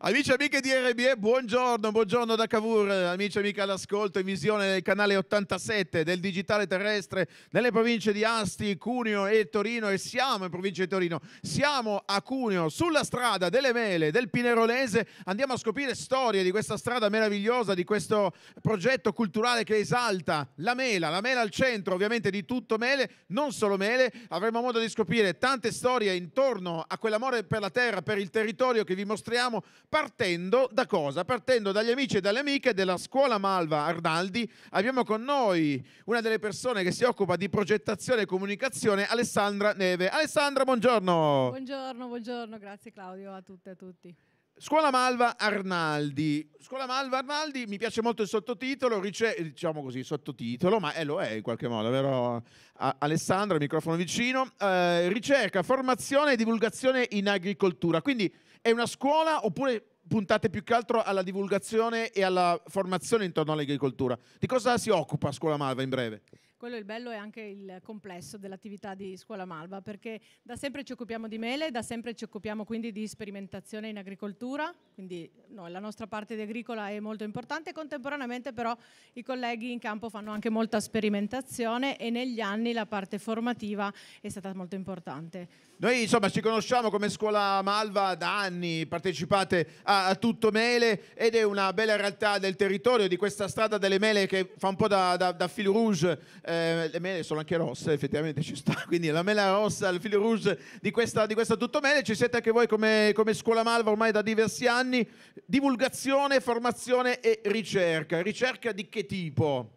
Amici e amiche di RBE, buongiorno, buongiorno da Cavour, amici e amiche all'ascolto in visione del canale 87 del digitale terrestre nelle province di Asti, Cuneo e Torino e siamo in provincia di Torino, siamo a Cuneo sulla strada delle mele del Pinerolese, andiamo a scoprire storie di questa strada meravigliosa, di questo progetto culturale che esalta la mela, la mela al centro ovviamente di tutto mele, non solo mele, avremo modo di scoprire tante storie intorno a quell'amore per la terra, per il territorio che vi mostriamo partendo da cosa? Partendo dagli amici e dalle amiche della scuola Malva Arnaldi. Abbiamo con noi una delle persone che si occupa di progettazione e comunicazione, Alessandra Neve. Alessandra, buongiorno. Buongiorno, buongiorno, grazie Claudio a tutte e a tutti. Scuola Malva Arnaldi. Scuola Malva Arnaldi, mi piace molto il sottotitolo, rice- diciamo così, sottotitolo, ma eh, lo è in qualche modo, vero? A- Alessandra, microfono vicino. Eh, ricerca, formazione e divulgazione in agricoltura. Quindi è una scuola oppure puntate più che altro alla divulgazione e alla formazione intorno all'agricoltura? Di cosa si occupa Scuola Malva in breve? Quello il bello è anche il complesso dell'attività di Scuola Malva, perché da sempre ci occupiamo di mele, da sempre ci occupiamo quindi di sperimentazione in agricoltura, quindi no, la nostra parte di agricola è molto importante, contemporaneamente però i colleghi in campo fanno anche molta sperimentazione e negli anni la parte formativa è stata molto importante. Noi insomma ci conosciamo come scuola Malva da anni, partecipate a, a, Tutto Mele ed è una bella realtà del territorio, di questa strada delle mele che fa un po' da, da, da fil rouge, eh, le mele sono anche rosse effettivamente ci sta, quindi la mela rossa, il fil rouge di questa, di questa Tutto Mele, ci siete anche voi come, come scuola Malva ormai da diversi anni, divulgazione, formazione e ricerca, ricerca di che tipo?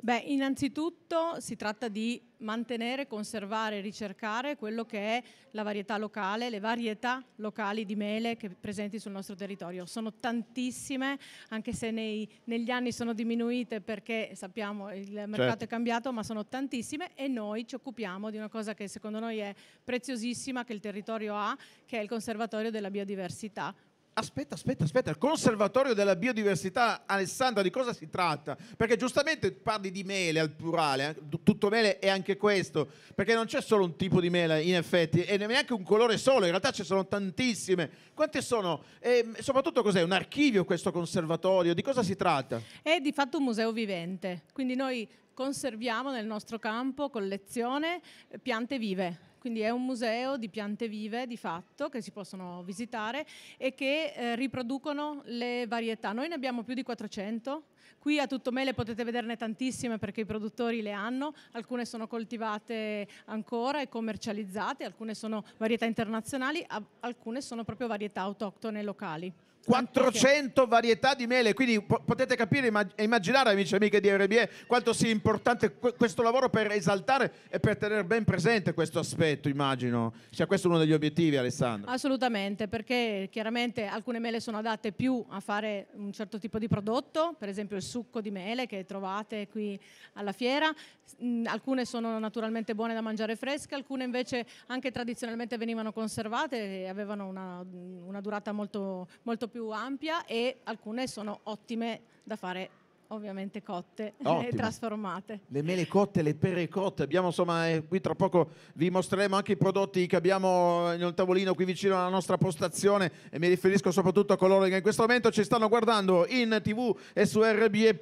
Beh, innanzitutto si tratta di mantenere, conservare e ricercare quello che è la varietà locale, le varietà locali di mele che presenti sul nostro territorio. Sono tantissime, anche se nei, negli anni sono diminuite perché sappiamo il mercato certo. è cambiato, ma sono tantissime e noi ci occupiamo di una cosa che secondo noi è preziosissima che il territorio ha, che è il conservatorio della biodiversità Aspetta, aspetta, aspetta, il Conservatorio della Biodiversità, Alessandra, di cosa si tratta? Perché giustamente parli di mele al plurale, eh? tutto mele è anche questo, perché non c'è solo un tipo di mela in effetti, e neanche un colore solo, in realtà ce ne sono tantissime. Quante sono? E ehm, soprattutto cos'è? Un archivio questo conservatorio? Di cosa si tratta? È di fatto un museo vivente, quindi noi conserviamo nel nostro campo collezione piante vive quindi è un museo di piante vive di fatto che si possono visitare e che eh, riproducono le varietà. Noi ne abbiamo più di 400. Qui a tutto mele potete vederne tantissime perché i produttori le hanno, alcune sono coltivate ancora e commercializzate, alcune sono varietà internazionali, alcune sono proprio varietà autoctone locali. 400 varietà di mele, quindi potete capire e immaginare, amici e amiche di RBE, quanto sia importante questo lavoro per esaltare e per tenere ben presente questo aspetto, immagino. Sia questo uno degli obiettivi, Alessandro. Assolutamente, perché chiaramente alcune mele sono adatte più a fare un certo tipo di prodotto, per esempio il succo di mele che trovate qui alla fiera, alcune sono naturalmente buone da mangiare fresche, alcune invece anche tradizionalmente venivano conservate e avevano una, una durata molto, molto più ampia e alcune sono ottime da fare ovviamente cotte e trasformate. Le mele cotte, le pere cotte, abbiamo insomma eh, qui tra poco vi mostreremo anche i prodotti che abbiamo eh, nel tavolino qui vicino alla nostra postazione e mi riferisco soprattutto a coloro che in questo momento ci stanno guardando in tv e su rbe.it.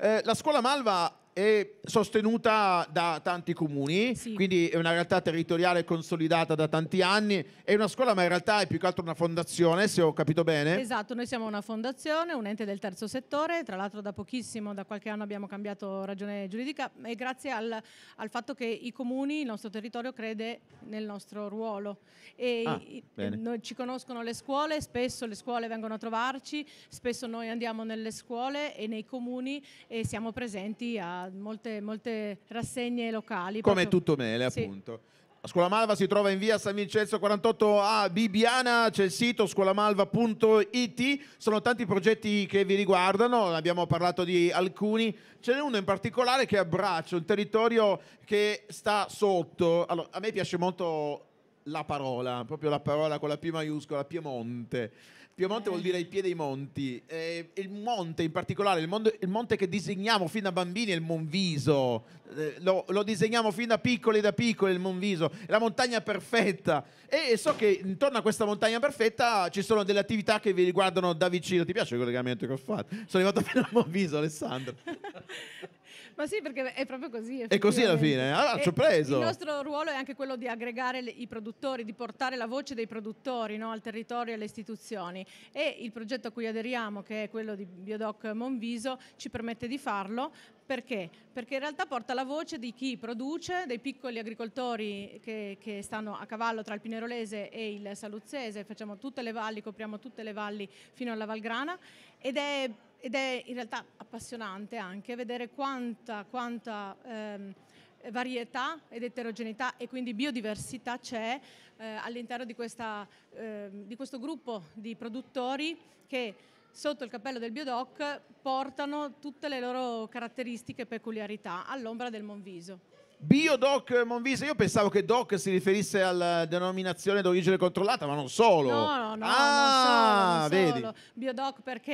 Eh, la scuola Malva è sostenuta da tanti comuni, sì. quindi è una realtà territoriale consolidata da tanti anni, è una scuola ma in realtà è più che altro una fondazione, se ho capito bene. Esatto, noi siamo una fondazione, un ente del terzo settore, tra l'altro da pochissimo, da qualche anno abbiamo cambiato ragione giuridica e grazie al, al fatto che i comuni, il nostro territorio crede nel nostro ruolo e ah, i, noi, ci conoscono le scuole, spesso le scuole vengono a trovarci, spesso noi andiamo nelle scuole e nei comuni e siamo presenti a molte, molte rassegne locali. Come proprio... tutto mele, sì. appunto. La Scuola Malva si trova in via San Vincenzo 48 a Bibiana, c'è il sito scuolamalva.it, sono tanti progetti che vi riguardano, abbiamo parlato di alcuni, ce n'è uno in particolare che abbraccia un territorio che sta sotto, allora, a me piace molto la parola, proprio la parola con la P maiuscola, Piemonte. Piemonte vuol eh. dire i piedi dei monti, eh, il monte in particolare, il, mondo, il, monte che disegniamo fin da bambini è il Monviso, eh, lo, lo, disegniamo fin da piccoli da piccoli il Monviso, è la montagna perfetta e so che intorno a questa montagna perfetta ci sono delle attività che vi riguardano da vicino, ti piace il collegamento che ho fatto? Sono arrivato fino al Monviso Alessandro. Ma sì, perché è proprio così. È così alla fine. Allora, ah, ci ho preso. Il nostro ruolo è anche quello di aggregare le, i produttori, di portare la voce dei produttori no, al territorio e alle istituzioni. E il progetto a cui aderiamo, che è quello di Biodoc Monviso, ci permette di farlo. Perché? Perché in realtà porta la voce di chi produce, dei piccoli agricoltori che, che stanno a cavallo tra il Pinerolese e il Saluzzese, facciamo tutte le valli, copriamo tutte le valli fino alla Valgrana ed è ed è in realtà appassionante anche vedere quanta, quanta ehm, varietà ed eterogeneità e quindi biodiversità c'è eh, all'interno di, eh, di, questo gruppo di produttori che sotto il cappello del Biodoc portano tutte le loro caratteristiche e peculiarità all'ombra del Monviso. Biodoc eh, Monvisa, io pensavo che Doc si riferisse alla eh, denominazione d'origine controllata, ma non solo. No, no, no. Ah, non solo, non vedi. Solo. Biodoc perché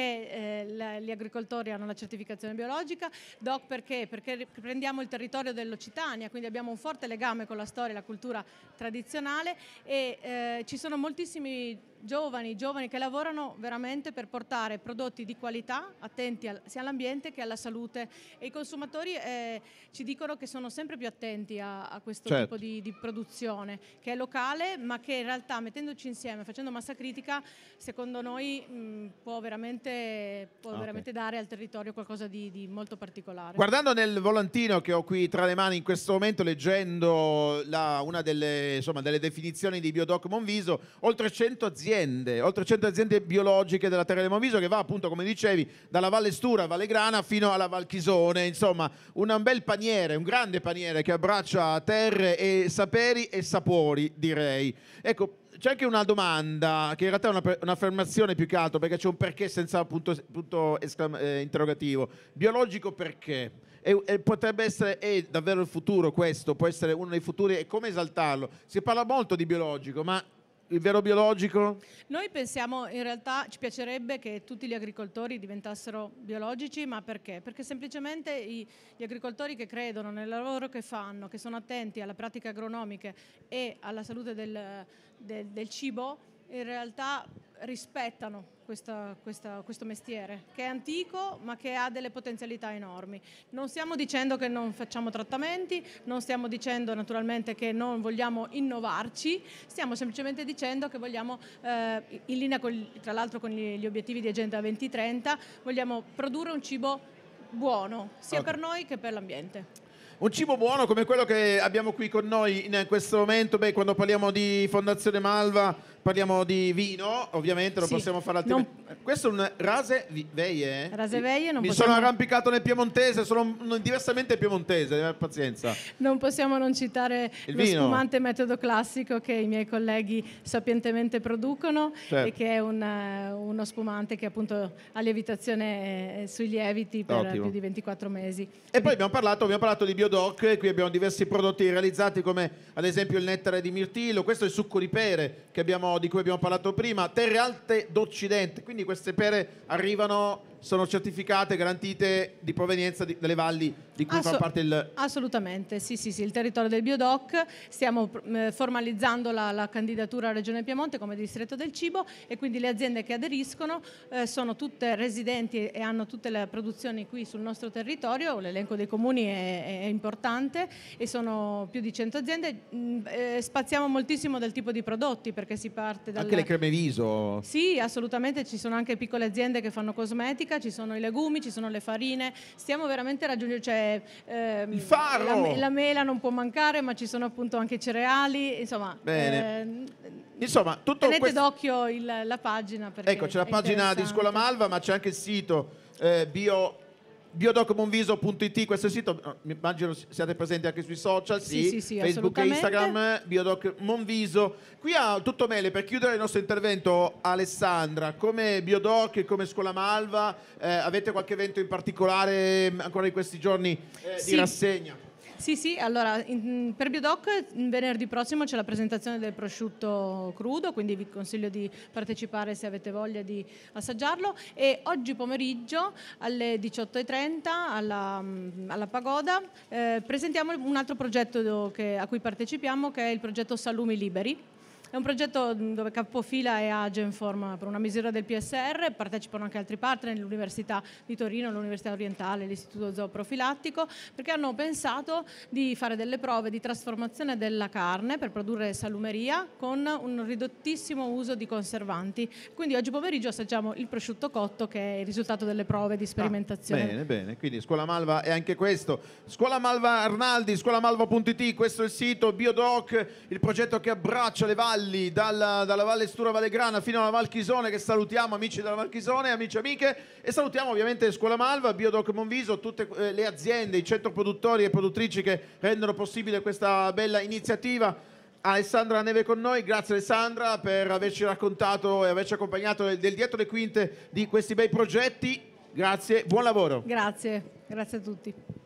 eh, gli agricoltori hanno la certificazione biologica, Doc perché? Perché prendiamo il territorio dell'Occitania, quindi abbiamo un forte legame con la storia e la cultura tradizionale e eh, ci sono moltissimi giovani, giovani che lavorano veramente per portare prodotti di qualità, attenti al, sia all'ambiente che alla salute. E i consumatori eh, ci dicono che sono sempre più attenti attenti a, a questo certo. tipo di, di, produzione che è locale ma che in realtà mettendoci insieme, facendo massa critica, secondo noi mh, può, veramente, può ah, okay. veramente, dare al territorio qualcosa di, di, molto particolare. Guardando nel volantino che ho qui tra le mani in questo momento, leggendo la, una delle, insomma, delle definizioni di Biodoc Monviso, oltre 100 aziende, oltre 100 aziende biologiche della terra di Monviso che va appunto come dicevi dalla Valle Stura, Valle Grana fino alla Valchisone, insomma un bel paniere, un grande paniere che abbraccia terre e saperi e sapori, direi. Ecco, c'è anche una domanda, che in realtà è una, un'affermazione più che altro, perché c'è un perché senza punto, punto esclam- eh, interrogativo. Biologico perché? E, e, potrebbe essere è davvero il futuro questo, può essere uno dei futuri e come esaltarlo? Si parla molto di biologico, ma il vero biologico? Noi pensiamo, in realtà ci piacerebbe che tutti gli agricoltori diventassero biologici, ma perché? Perché semplicemente i, gli agricoltori che credono nel lavoro che fanno, che sono attenti alle pratiche agronomiche e alla salute del, del, del cibo, in realtà rispettano questa, questa, questo mestiere, che è antico ma che ha delle potenzialità enormi. Non stiamo dicendo che non facciamo trattamenti, non stiamo dicendo naturalmente che non vogliamo innovarci, stiamo semplicemente dicendo che vogliamo, eh, in linea con, tra l'altro con gli obiettivi di Agenda 2030, vogliamo produrre un cibo buono, sia okay. per noi che per l'ambiente. Un cibo buono come quello che abbiamo qui con noi in questo momento, beh, quando parliamo di Fondazione Malva Parliamo di vino, ovviamente non sì. possiamo fare altri. Non... Questo è un rase veie. Eh? Rase veie non Mi possiamo... sono arrampicato nel piemontese, sono diversamente piemontese, eh, pazienza. Non possiamo non citare il lo vino. spumante metodo classico che i miei colleghi sapientemente producono certo. e che è un, eh, uno spumante che appunto ha lievitazione sui lieviti per Ottimo. più di 24 mesi. E poi abbiamo parlato, abbiamo parlato di biodoc, qui abbiamo diversi prodotti realizzati come ad esempio il nettare di mirtillo, questo è il succo di pere che abbiamo di cui abbiamo parlato prima, terre alte d'Occidente, quindi queste pere arrivano sono certificate, garantite di provenienza di, delle valli di cui Assu- fa parte il... Assolutamente, sì, sì, sì, il territorio del Biodoc, stiamo eh, formalizzando la, la, candidatura a Regione Piemonte come distretto del cibo e quindi le aziende che aderiscono eh, sono tutte residenti e hanno tutte le produzioni qui sul nostro territorio, l'elenco dei comuni è, è importante e sono più di 100 aziende, mm, eh, spaziamo moltissimo dal tipo di prodotti perché si parte dal... Anche le creme viso? Sì, assolutamente, ci sono anche piccole aziende che fanno cosmetica, secca, ci sono i legumi, ci sono le farine, stiamo veramente raggiungendo, cioè, ehm, il farro! La, la, mela non può mancare, ma ci sono appunto anche i cereali, insomma... Bene. Eh, insomma, tutto Tenete questo... d'occhio il, la pagina. Ecco, c'è la pagina di Scuola Malva, ma c'è anche il sito eh, bio biodocmonviso.it, questo è il sito, immagino siate presenti anche sui social, sì, sì, sì Facebook e Instagram, Biodoc Monviso. Qui ha tutto mele, per chiudere il nostro intervento, Alessandra, come Biodoc e come Scuola Malva, eh, avete qualche evento in particolare mm, ancora in questi giorni eh, di rassegna? Sì, sì, allora in, mm, per Biodoc mm, venerdì prossimo c'è la presentazione del prosciutto crudo, quindi vi consiglio di partecipare se avete voglia di assaggiarlo e oggi pomeriggio alle 18.30 alla, mm, alla Pagoda eh, presentiamo un altro progetto che, a cui partecipiamo che è il progetto Salumi Liberi è un progetto mm, dove capofila è Agenform per una misura del PSR, partecipano anche altri partner, l'Università di Torino, l'Università Orientale, l'Istituto Zooprofilattico, perché hanno pensato di fare delle prove di trasformazione della carne per produrre salumeria con un ridottissimo uso di conservanti. Quindi oggi pomeriggio assaggiamo il prosciutto cotto che è il risultato delle prove di ah, sperimentazione. Ah, bene, bene, quindi Scuola Malva è anche questo. Scuola Malva Arnaldi, scuolamalva.it, questo è il sito Biodoc, il progetto che abbraccia le valli valli, dalla, dalla Valle Stura Vallegrana fino alla Val Chisone, che salutiamo amici della Val Chisone, amici e amiche, e salutiamo ovviamente Scuola Malva, Biodoc Monviso, tutte eh, le aziende, i centro produttori e produttrici che rendono possibile questa bella iniziativa. Alessandra Neve con noi, grazie Alessandra per averci raccontato e averci accompagnato del, del dietro le quinte di questi bei progetti. Grazie, buon lavoro. Grazie, grazie a tutti.